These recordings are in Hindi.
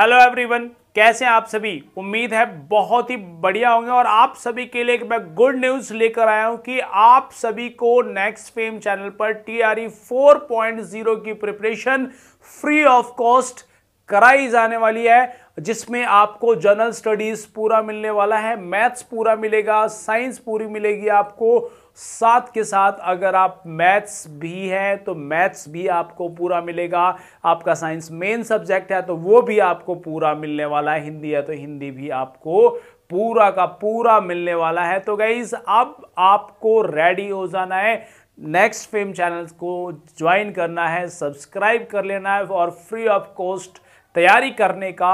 हेलो एवरीवन कैसे हैं आप सभी उम्मीद है बहुत ही बढ़िया होंगे और आप सभी के लिए मैं गुड न्यूज़ लेकर आया हूं कि आप सभी को नेक्स्ट फेम चैनल पर T R E four point zero की प्रिपरेशन फ्री ऑफ कॉस्ट कराई जाने वाली है जिसमें आपको जनरल स्टडीज पूरा मिलने वाला है मैथ्स पूरा मिलेगा साइंस पूरी मिलेगी आपको साथ के साथ अगर आप मैथ्स भी हैं तो मैथ्स भी आपको पूरा मिलेगा आपका साइंस मेन सब्जेक्ट है तो वो भी आपको पूरा मिलने वाला है हिंदी है तो हिंदी भी आपको पूरा का पूरा मिलने वाला है तो गाइज अब आपको रेडी हो जाना है नेक्स्ट फेम चैनल को ज्वाइन करना है सब्सक्राइब कर लेना है और फ्री ऑफ कॉस्ट तैयारी करने का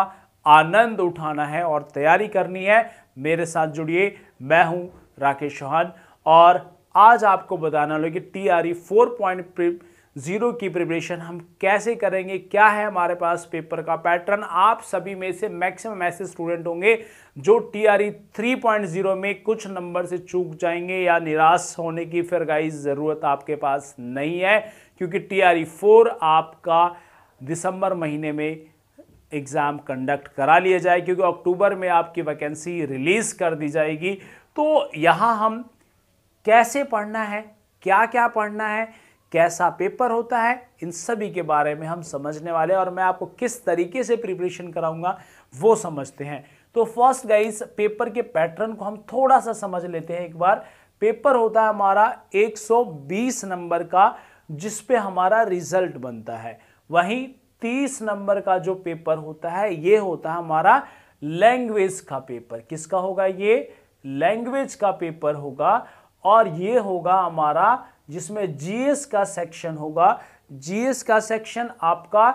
आनंद उठाना है और तैयारी करनी है मेरे साथ जुड़िए मैं हूं राकेश चौहान और आज आपको बताना लो कि T R E four point zero की प्रिपरेशन हम कैसे करेंगे क्या है हमारे पास पेपर का पैटर्न आप सभी में से मैक्सिमम ऐसे स्टूडेंट होंगे जो T R E three point zero में कुछ नंबर से चूक जाएंगे या निराश होने की फिर गाइज ज़रूरत आपके पास नहीं है क्योंकि टी आर ई फोर आपका दिसंबर महीने में एग्ज़ाम कंडक्ट करा लिए जाए क्योंकि अक्टूबर में आपकी वैकेंसी रिलीज़ कर दी जाएगी तो यहाँ हम कैसे पढ़ना है क्या क्या पढ़ना है कैसा पेपर होता है इन सभी के बारे में हम समझने वाले और मैं आपको किस तरीके से प्रिपरेशन कराऊंगा वो समझते हैं तो फर्स्ट गाइस पेपर के पैटर्न को हम थोड़ा सा समझ लेते हैं एक बार पेपर होता है हमारा 120 नंबर का जिस पे हमारा रिजल्ट बनता है वहीं तीस नंबर का जो पेपर होता है ये होता है हमारा लैंग्वेज का पेपर किसका होगा ये लैंग्वेज का पेपर होगा और ये होगा हमारा जिसमें जीएस का सेक्शन होगा जीएस का सेक्शन आपका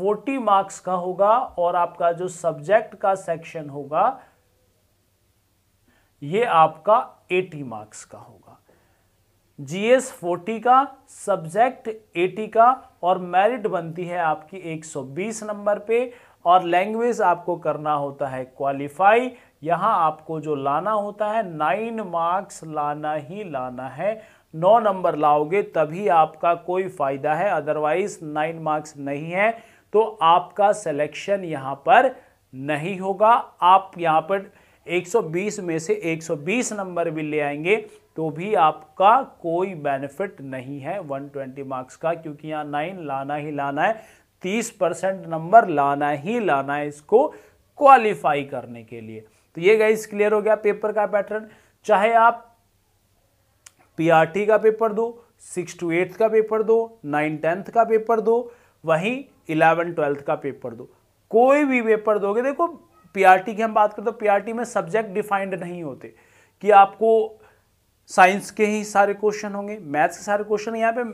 40 मार्क्स का होगा और आपका जो सब्जेक्ट का सेक्शन होगा ये आपका 80 मार्क्स का होगा जीएस फोर्टी का सब्जेक्ट एटी का और मेरिट बनती है आपकी 120 नंबर पे और लैंग्वेज आपको करना होता है क्वालिफाई यहाँ आपको जो लाना होता है नाइन मार्क्स लाना ही लाना है नौ नंबर लाओगे तभी आपका कोई फायदा है अदरवाइज नाइन मार्क्स नहीं है तो आपका सिलेक्शन यहाँ पर नहीं होगा आप यहाँ पर 120 में से 120 नंबर भी ले आएंगे तो भी आपका कोई बेनिफिट नहीं है 120 मार्क्स का क्योंकि यहाँ नाइन लाना ही लाना है 30 परसेंट नंबर लाना ही लाना है इसको क्वालिफाई करने के लिए तो ये गाइस क्लियर हो गया पेपर का पैटर्न चाहे आप पीआरटी का पेपर दो सिक्स टू एट्थ का पेपर दो नाइन टेंथ का पेपर दो वहीं इलेवन ट्वेल्थ का पेपर दो कोई भी पेपर दोगे देखो पीआरटी की हम बात करते तो पीआरटी में सब्जेक्ट डिफाइंड नहीं होते कि आपको साइंस के ही सारे क्वेश्चन होंगे मैथ्स के सारे क्वेश्चन यहाँ पे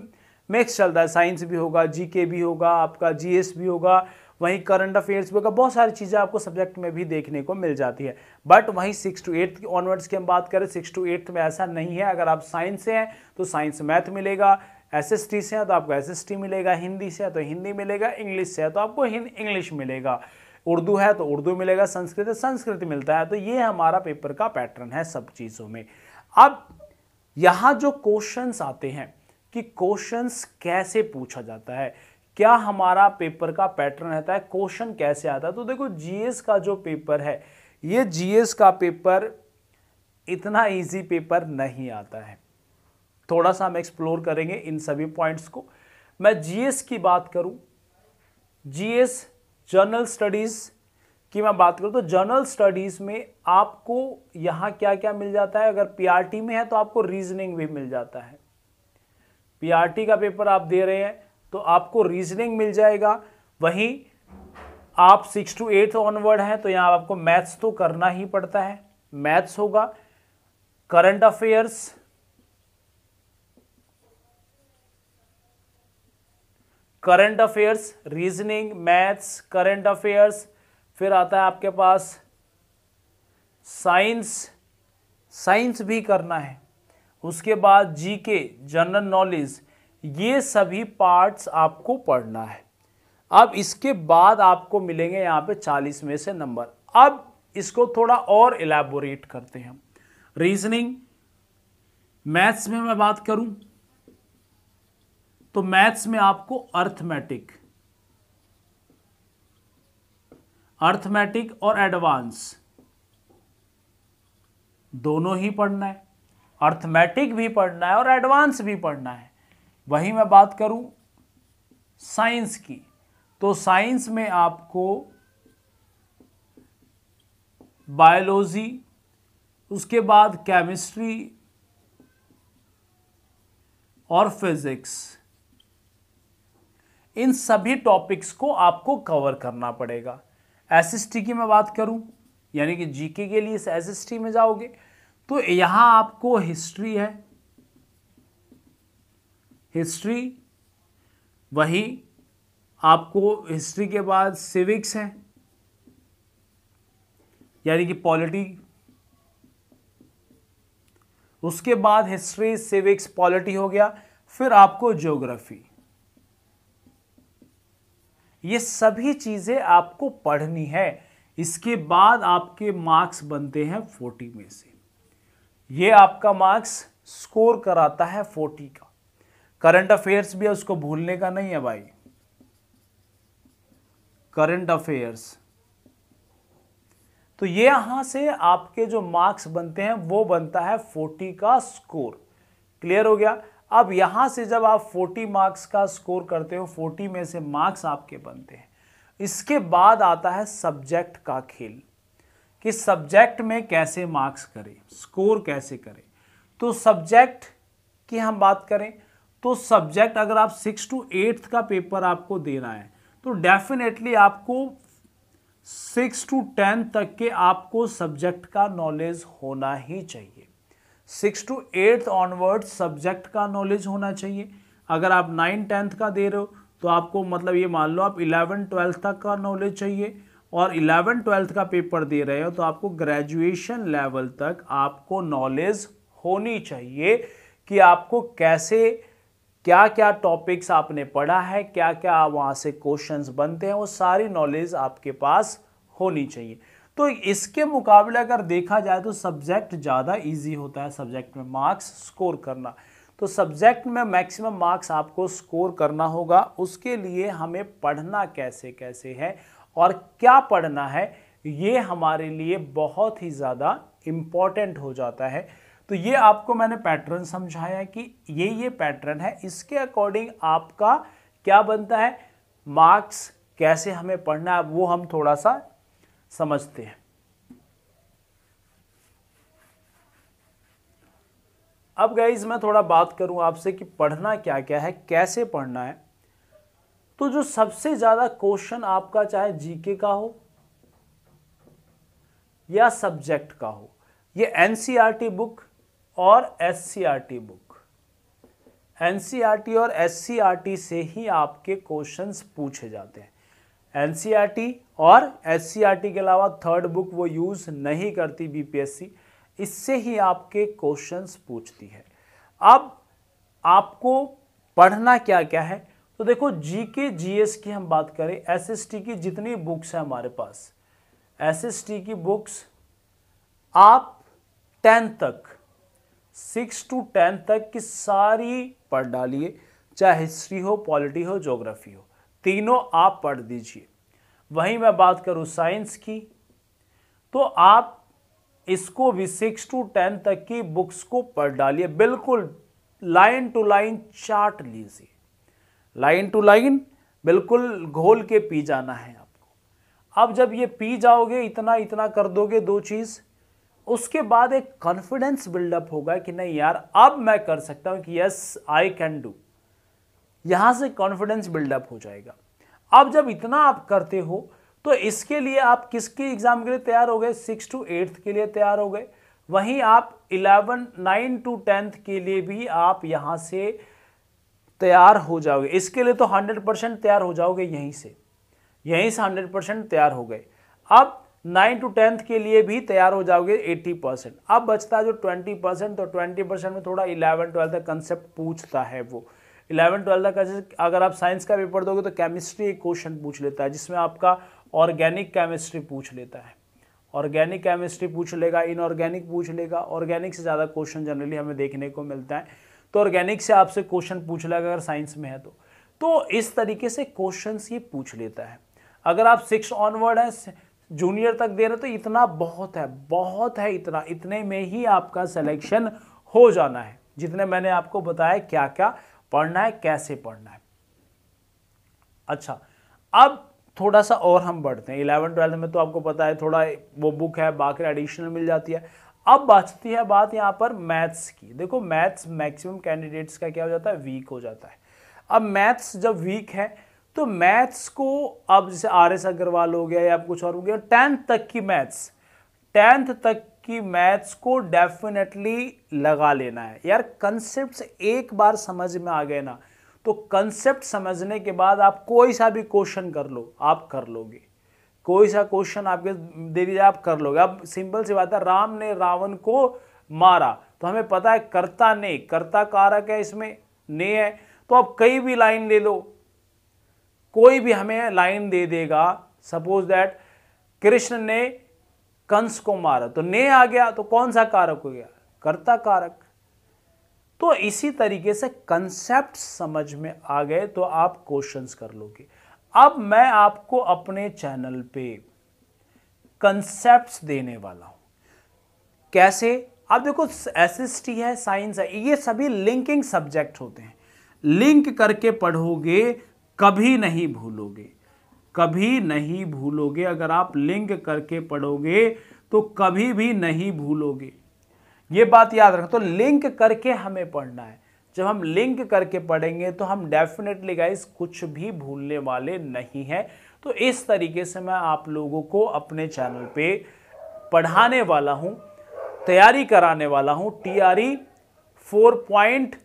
मिक्स चलता है साइंस भी होगा जीके भी होगा आपका जीएस भी होगा वहीं करंट अफेयर्स भी होगा बहुत सारी चीज़ें आपको सब्जेक्ट में भी देखने को मिल जाती है बट वहीं सिक्स टू एट्थ ऑनवर्ड्स की हम बात करें सिक्स टू एट्थ में ऐसा नहीं है अगर आप साइंस से हैं तो साइंस मैथ मिलेगा एस एस टी से है तो आपको एस एस टी मिलेगा हिंदी से है तो हिंदी मिलेगा इंग्लिश से है तो आपको इंग्लिश मिलेगा उर्दू है तो उर्दू मिलेगा संस्कृत है संस्कृत मिलता है तो ये हमारा पेपर का पैटर्न है सब चीज़ों में अब यहाँ जो क्वेश्चंस आते हैं कि क्वेश्चंस कैसे पूछा जाता है क्या हमारा पेपर का पैटर्न रहता है क्वेश्चन कैसे आता है तो देखो जीएस का जो पेपर है ये जीएस का पेपर इतना इजी पेपर नहीं आता है थोड़ा सा हम एक्सप्लोर करेंगे इन सभी पॉइंट्स को मैं जीएस की बात करूं जीएस जर्नल स्टडीज़ की मैं बात करूँ तो जर्नल स्टडीज़ में आपको यहाँ क्या क्या मिल जाता है अगर पीआरटी में है तो आपको रीजनिंग भी मिल जाता है पीआरटी का पेपर आप दे रहे हैं तो आपको रीजनिंग मिल जाएगा वहीं आप सिक्स टू एट ऑनवर्ड हैं तो यहाँ आपको मैथ्स तो करना ही पड़ता है मैथ्स होगा current affairs current affairs reasoning maths current affairs फिर आता है आपके पास साइंस साइंस भी करना है उसके बाद जीके जनरल नॉलेज ये सभी पार्ट्स आपको पढ़ना है अब इसके बाद आपको मिलेंगे यहाँ पे 40 में से नंबर अब इसको थोड़ा और इलेबोरेट करते हैं हम रीजनिंग मैथ्स में मैं बात करूं तो मैथ्स में आपको अर्थमेटिक अर्थमेटिक और एडवांस दोनों ही पढ़ना है अर्थमेटिक भी पढ़ना है और एडवांस भी पढ़ना है वहीं मैं बात करूं साइंस की तो साइंस में आपको बायोलॉजी उसके बाद केमिस्ट्री और फिजिक्स इन सभी टॉपिक्स को आपको कवर करना पड़ेगा एस की मैं बात करूं यानी कि जीके के लिए एस एस में जाओगे तो यहां आपको हिस्ट्री है हिस्ट्री वही आपको हिस्ट्री के बाद सिविक्स है यानी कि पॉलिटी उसके बाद हिस्ट्री सिविक्स पॉलिटी हो गया फिर आपको ज्योग्राफी ये सभी चीज़ें आपको पढ़नी है इसके बाद आपके मार्क्स बनते हैं फोर्टी में से ये आपका मार्क्स स्कोर कराता है फोर्टी का करंट अफेयर्स भी है उसको भूलने का नहीं है भाई करंट अफेयर्स तो ये यहां से आपके जो मार्क्स बनते हैं वो बनता है फोर्टी का स्कोर क्लियर हो गया अब यहाँ से जब आप 40 मार्क्स का स्कोर करते हो 40 में से मार्क्स आपके बनते हैं इसके बाद आता है सब्जेक्ट का खेल कि सब्जेक्ट में कैसे मार्क्स करें स्कोर कैसे करें तो सब्जेक्ट की हम बात करें तो सब्जेक्ट अगर आप सिक्स टू एट्थ का पेपर आपको देना है तो डेफिनेटली आपको सिक्स टू टेंथ तक के आपको सब्जेक्ट का नॉलेज होना ही चाहिए six to eighth onward subject का नॉलेज होना चाहिए अगर आप नाइन टेंथ का दे रहे हो तो आपको मतलब ये मान लो आप इलेवन ट्वेल्थ तक का नॉलेज चाहिए और इलेवन ट्वेल्थ का पेपर दे रहे हो तो आपको ग्रेजुएशन लेवल तक आपको नॉलेज होनी चाहिए कि आपको कैसे क्या क्या टॉपिक्स आपने पढ़ा है क्या क्या वहाँ से क्वेश्चंस बनते हैं वो सारी नॉलेज आपके पास होनी चाहिए तो इसके मुकाबले अगर देखा जाए तो सब्जेक्ट ज़्यादा इजी होता है सब्जेक्ट में मार्क्स स्कोर करना तो सब्जेक्ट में मैक्सिमम मार्क्स आपको स्कोर करना होगा उसके लिए हमें पढ़ना कैसे कैसे है और क्या पढ़ना है ये हमारे लिए बहुत ही ज़्यादा इम्पॉर्टेंट हो जाता है तो ये आपको मैंने पैटर्न समझाया कि ये ये पैटर्न है इसके अकॉर्डिंग आपका क्या बनता है मार्क्स कैसे हमें पढ़ना है वो हम थोड़ा सा समझते हैं अब गाइज मैं थोड़ा बात करूं आपसे कि पढ़ना क्या क्या है कैसे पढ़ना है तो जो सबसे ज़्यादा क्वेश्चन आपका चाहे जीके का हो या सब्जेक्ट का हो ये एनसीईआरटी बुक e और एससीईआरटी बुक एनसीईआरटी और एससीईआरटी e से ही आपके क्वेश्चंस पूछे जाते हैं एनसीईआरटी और एस के अलावा थर्ड बुक वो यूज़ नहीं करती बीपीएससी इससे ही आपके क्वेश्चंस पूछती है अब आपको पढ़ना क्या क्या है तो देखो जी के जीएस की हम बात करें एसएसटी की जितनी बुक्स है हमारे पास एसएसटी की बुक्स आप टेंथ तक सिक्स टू टेंथ तक की सारी पढ़ डालिए चाहे हिस्ट्री हो पॉलिटी हो ज्योग्राफी हो तीनों आप पढ़ दीजिए वहीं मैं बात करूं साइंस की तो आप इसको भी सिक्स टू टेन तक की बुक्स को पढ़ डालिए बिल्कुल लाइन टू लाइन चार्ट लीजिए लाइन टू लाइन बिल्कुल घोल के पी जाना है आपको अब जब ये पी जाओगे इतना इतना कर दोगे दो चीज़ उसके बाद एक कॉन्फिडेंस बिल्डअप होगा कि नहीं यार अब मैं कर सकता हूं कि यस आई कैन डू यहां से कॉन्फिडेंस बिल्डअप हो जाएगा अब जब इतना आप करते हो तो इसके लिए आप किसके एग्ज़ाम के लिए तैयार हो गए सिक्स टू एट्थ के लिए तैयार हो गए वहीं आप इलेवन नाइन टू टेंथ के लिए भी आप यहाँ से तैयार हो जाओगे इसके लिए तो हंड्रेड परसेंट तैयार हो जाओगे यहीं से यहीं से हंड्रेड परसेंट तैयार हो गए अब नाइन टू टेंथ के लिए भी तैयार हो जाओगे एट्टी परसेंट अब बचता है जो ट्वेंटी परसेंट तो ट्वेंटी परसेंट में थोड़ा इलेवन ट्वेल्थ का कंसेप्ट पूछता है वो इलेवन ट्वेल्थ का जैसे अगर आप साइंस का पेपर दोगे तो केमिस्ट्री एक क्वेश्चन पूछ लेता है जिसमें आपका ऑर्गेनिक केमिस्ट्री पूछ लेता है ऑर्गेनिक केमिस्ट्री पूछ लेगा इनऑर्गेनिक पूछ लेगा ऑर्गेनिक से ज़्यादा क्वेश्चन जनरली हमें देखने को मिलता है तो ऑर्गेनिक से आपसे क्वेश्चन पूछ लेगा अगर साइंस में है तो तो इस तरीके से क्वेश्चन ये पूछ लेता है अगर आप सिक्स ऑनवर्ड हैं जूनियर तक दे रहे तो इतना बहुत है बहुत है इतना इतने में ही आपका सिलेक्शन हो जाना है जितने मैंने आपको बताया क्या क्या पढ़ना है कैसे पढ़ना है अच्छा अब थोड़ा सा और हम बढ़ते हैं इलेवन ट्वेल्थ में तो आपको पता है थोड़ा वो बुक है बाकी एडिशनल मिल जाती है अब बचती है बात यहाँ पर मैथ्स की देखो मैथ्स मैक्सिमम कैंडिडेट्स का क्या हो जाता है वीक हो जाता है अब मैथ्स जब वीक है तो मैथ्स को अब जैसे आर एस अग्रवाल हो गया या कुछ और हो गया टेंथ तक की मैथ्स टेंथ तक कि मैथ्स को डेफिनेटली लगा लेना है यार कंसेप्ट एक बार समझ में आ गए ना तो कंसेप्ट समझने के बाद आप कोई सा भी क्वेश्चन कर लो आप कर लोगे कोई सा क्वेश्चन आपके दे दीजिए आप कर लोगे अब सिंपल सी बात है राम ने रावण को मारा तो हमें पता है कर्ता ने कर्ता कारक है इसमें ने है तो आप कई भी लाइन ले लो कोई भी हमें लाइन दे देगा सपोज दैट कृष्ण ने कंस को मारा तो ने आ गया तो कौन सा कारक हो गया कर्ता कारक तो इसी तरीके से कंसेप्ट समझ में आ गए तो आप क्वेश्चंस कर लोगे अब मैं आपको अपने चैनल पे कंसेप्ट देने वाला हूं कैसे आप देखो एस है साइंस है ये सभी लिंकिंग सब्जेक्ट होते हैं लिंक करके पढ़ोगे कभी नहीं भूलोगे कभी नहीं भूलोगे अगर आप लिंक करके पढ़ोगे तो कभी भी नहीं भूलोगे ये बात याद रखो तो लिंक करके हमें पढ़ना है जब हम लिंक करके पढ़ेंगे तो हम डेफिनेटली गाइस कुछ भी भूलने वाले नहीं हैं तो इस तरीके से मैं आप लोगों को अपने चैनल पे पढ़ाने वाला हूँ तैयारी कराने वाला हूँ T R E four point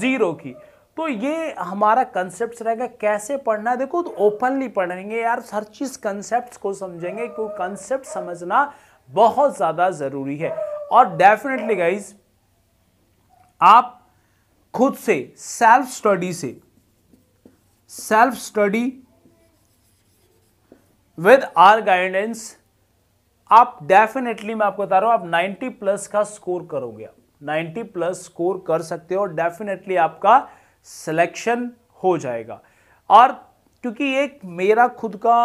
zero की तो ये हमारा कंसेप्ट रहेगा कैसे पढ़ना है देखो तो ओपनली पढ़ेंगे यार हर चीज़ कंसेप्ट को समझेंगे क्योंकि कंसेप्ट समझना बहुत ज़्यादा ज़रूरी है और डेफिनेटली गाइज आप खुद से सेल्फ स्टडी से self study with our guidance आप डेफिनेटली मैं आपको बता रहा हूं आप 90 प्लस का स्कोर करोगे आप 90 प्लस स्कोर कर सकते हो और डेफिनेटली आपका सिलेक्शन हो जाएगा और क्योंकि एक मेरा खुद का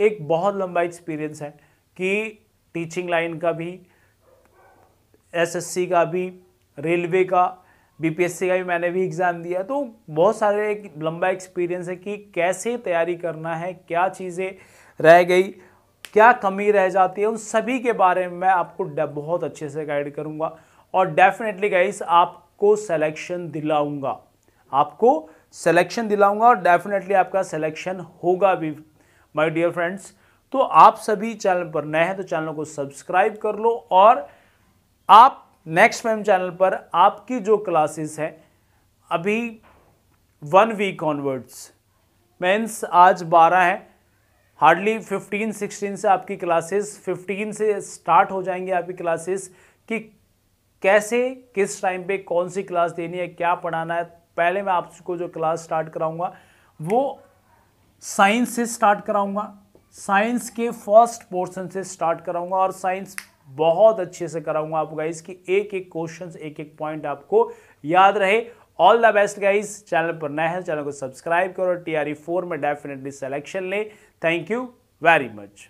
एक बहुत लंबा एक्सपीरियंस है कि टीचिंग लाइन का भी एसएससी का भी रेलवे का बीपीएससी का भी मैंने भी एग्ज़ाम दिया तो बहुत सारे एक लंबा एक्सपीरियंस है कि कैसे तैयारी करना है क्या चीज़ें रह गई क्या कमी रह जाती है उन सभी के बारे में मैं आपको बहुत अच्छे से गाइड करूँगा और डेफिनेटली गाइस आपको सेलेक्शन दिलाऊंगा आपको सिलेक्शन दिलाऊंगा और डेफिनेटली आपका सिलेक्शन होगा भी माय डियर फ्रेंड्स तो आप सभी चैनल पर नए हैं तो चैनल को सब्सक्राइब कर लो और आप नेक्स्ट मैम चैनल पर आपकी जो क्लासेस हैं अभी वन वीक ऑनवर्ड्स मेंस आज 12 है हार्डली 15 16 से आपकी क्लासेस 15 से स्टार्ट हो जाएंगी आपकी क्लासेस कि कैसे किस टाइम पे कौन सी क्लास देनी है क्या पढ़ाना है पहले मैं आपको जो क्लास स्टार्ट कराऊंगा वो साइंस से स्टार्ट कराऊंगा साइंस के फर्स्ट पोर्शन से स्टार्ट कराऊंगा और साइंस बहुत अच्छे से कराऊंगा आप गाइज की एक एक क्वेश्चन एक एक पॉइंट आपको याद रहे all the best guys channel पर नए हैं चैनल को सब्सक्राइब करो टी आर ई फोर में डेफिनेटली सिलेक्शन ले थैंक यू वेरी मच